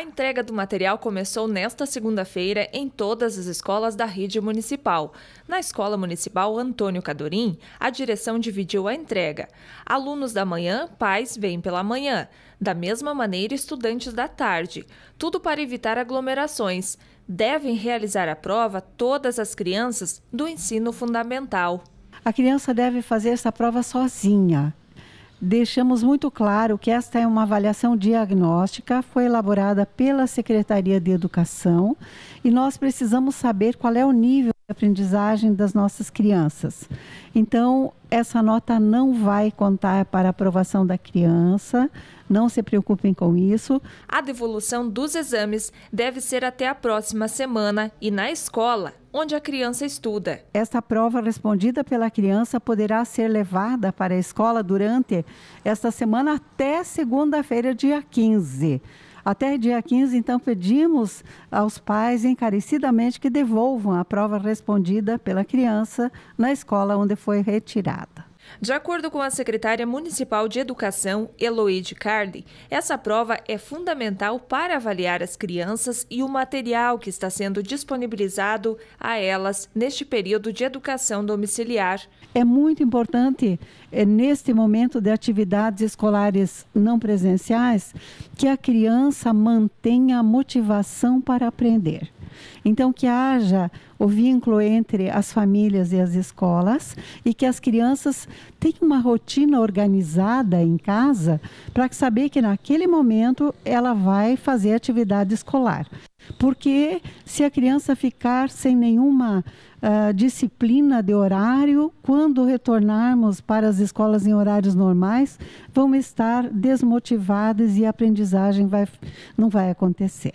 A entrega do material começou nesta segunda-feira em todas as escolas da rede municipal. Na Escola Municipal Antônio Cadorim, a direção dividiu a entrega. Alunos da manhã, pais vêm pela manhã. Da mesma maneira, estudantes da tarde. Tudo para evitar aglomerações. Devem realizar a prova todas as crianças do ensino fundamental. A criança deve fazer essa prova sozinha deixamos muito claro que esta é uma avaliação diagnóstica, foi elaborada pela Secretaria de Educação e nós precisamos saber qual é o nível aprendizagem das nossas crianças. Então, essa nota não vai contar para a aprovação da criança, não se preocupem com isso. A devolução dos exames deve ser até a próxima semana e na escola onde a criança estuda. Esta prova respondida pela criança poderá ser levada para a escola durante esta semana até segunda-feira, dia 15. Até dia 15, então, pedimos aos pais encarecidamente que devolvam a prova respondida pela criança na escola onde foi retirada. De acordo com a secretária municipal de Educação, Eloide Carli, essa prova é fundamental para avaliar as crianças e o material que está sendo disponibilizado a elas neste período de educação domiciliar. É muito importante, é, neste momento de atividades escolares não presenciais, que a criança mantenha a motivação para aprender. Então, que haja o vínculo entre as famílias e as escolas e que as crianças tenham uma rotina organizada em casa para saber que naquele momento ela vai fazer atividade escolar. Porque se a criança ficar sem nenhuma uh, disciplina de horário, quando retornarmos para as escolas em horários normais, vão estar desmotivadas e a aprendizagem vai, não vai acontecer.